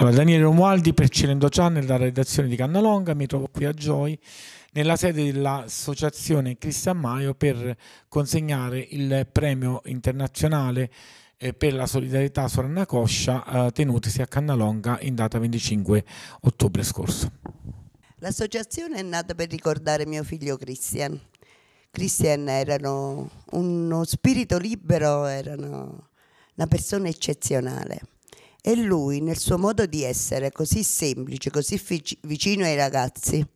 Allora, Daniele Romualdi per Cilendo Channel la redazione di Cannalonga, mi trovo qui a Gioi nella sede dell'associazione Cristian Maio per consegnare il premio internazionale eh, per la solidarietà su Anna Coscia eh, tenutosi a Cannalonga in data 25 ottobre scorso. L'associazione è nata per ricordare mio figlio Cristian. Cristian era uno spirito libero, erano una persona eccezionale e lui nel suo modo di essere così semplice, così vicino ai ragazzi,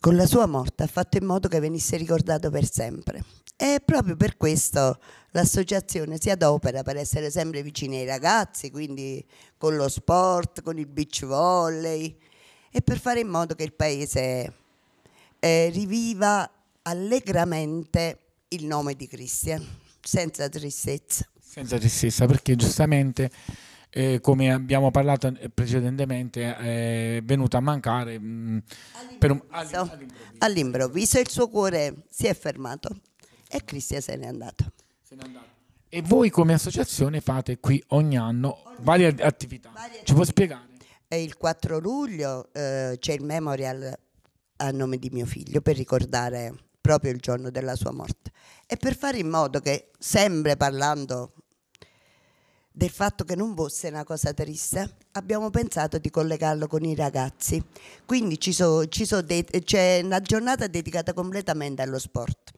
con la sua morte ha fatto in modo che venisse ricordato per sempre. E proprio per questo l'associazione si adopera per essere sempre vicini ai ragazzi, quindi con lo sport, con il beach volley e per fare in modo che il paese eh, riviva allegramente il nome di Cristian, senza tristezza senza te stessa, perché giustamente, eh, come abbiamo parlato precedentemente, eh, è venuta a mancare mh, mm, all'improvviso. Un, il suo cuore si è fermato e Cristian se n'è andato. Se n'è andato. E voi come associazione fate qui ogni anno varie attività. Ci può spiegare? E il 4 luglio eh, c'è il memorial a nome di mio figlio per ricordare proprio il giorno della sua morte e per fare in modo che, sempre parlando del fatto che non fosse una cosa triste, abbiamo pensato di collegarlo con i ragazzi. Quindi c'è so, so una giornata dedicata completamente allo sport.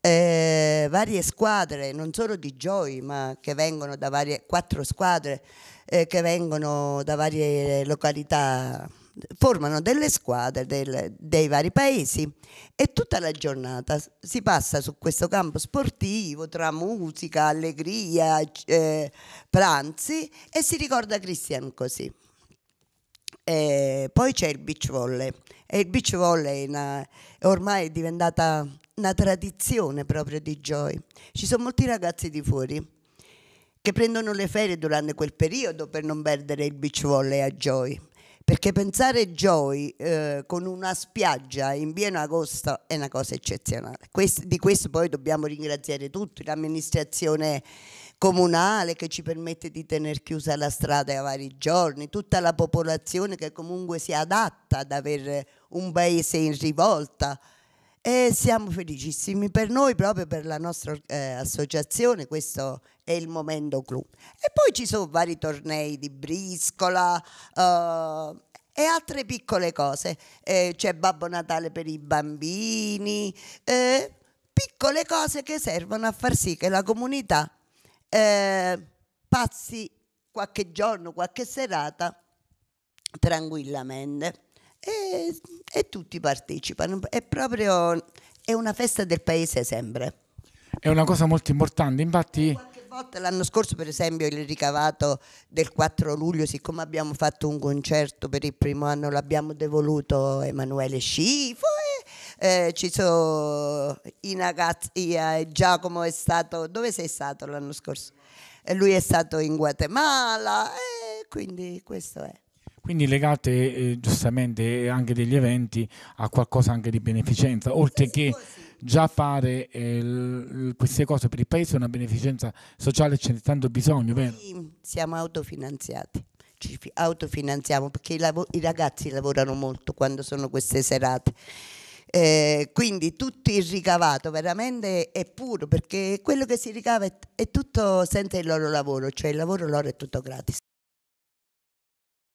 Eh, varie squadre, non solo di Joy, ma che vengono da varie, quattro squadre eh, che vengono da varie località formano delle squadre del, dei vari paesi e tutta la giornata si passa su questo campo sportivo tra musica, allegria, eh, pranzi e si ricorda Christian così. E poi c'è il beach volley e il beach volley è una, ormai è diventata una tradizione proprio di Joy. Ci sono molti ragazzi di fuori che prendono le ferie durante quel periodo per non perdere il beach volley a Joy perché pensare Joy eh, con una spiaggia in pieno agosto è una cosa eccezionale. Questo, di questo poi dobbiamo ringraziare tutti, l'amministrazione comunale che ci permette di tenere chiusa la strada a vari giorni, tutta la popolazione che comunque si adatta ad avere un paese in rivolta e siamo felicissimi per noi, proprio per la nostra eh, associazione, questo è il momento clou. E poi ci sono vari tornei di briscola eh, e altre piccole cose, eh, c'è Babbo Natale per i bambini, eh, piccole cose che servono a far sì che la comunità eh, passi qualche giorno, qualche serata tranquillamente e, e tutti partecipano. È proprio è una festa del paese sempre. È una cosa molto importante, infatti... L'anno scorso, per esempio, il ricavato del 4 luglio, siccome abbiamo fatto un concerto per il primo anno, l'abbiamo devoluto a Emanuele Scifo e eh, ci sono i ragazzi. Eh, Giacomo è stato. Dove sei stato l'anno scorso? Eh, lui è stato in Guatemala, e quindi questo è quindi legate eh, giustamente anche degli eventi a qualcosa anche di beneficenza, oltre che già fare eh, l- queste cose per il paese è una beneficenza sociale, ce n'è tanto bisogno, vero? Sì, siamo autofinanziati, ci autofinanziamo perché i, lav- i ragazzi lavorano molto quando sono queste serate. Eh, quindi tutto il ricavato veramente è puro perché quello che si ricava è, t- è tutto senza il loro lavoro, cioè il lavoro loro è tutto gratis.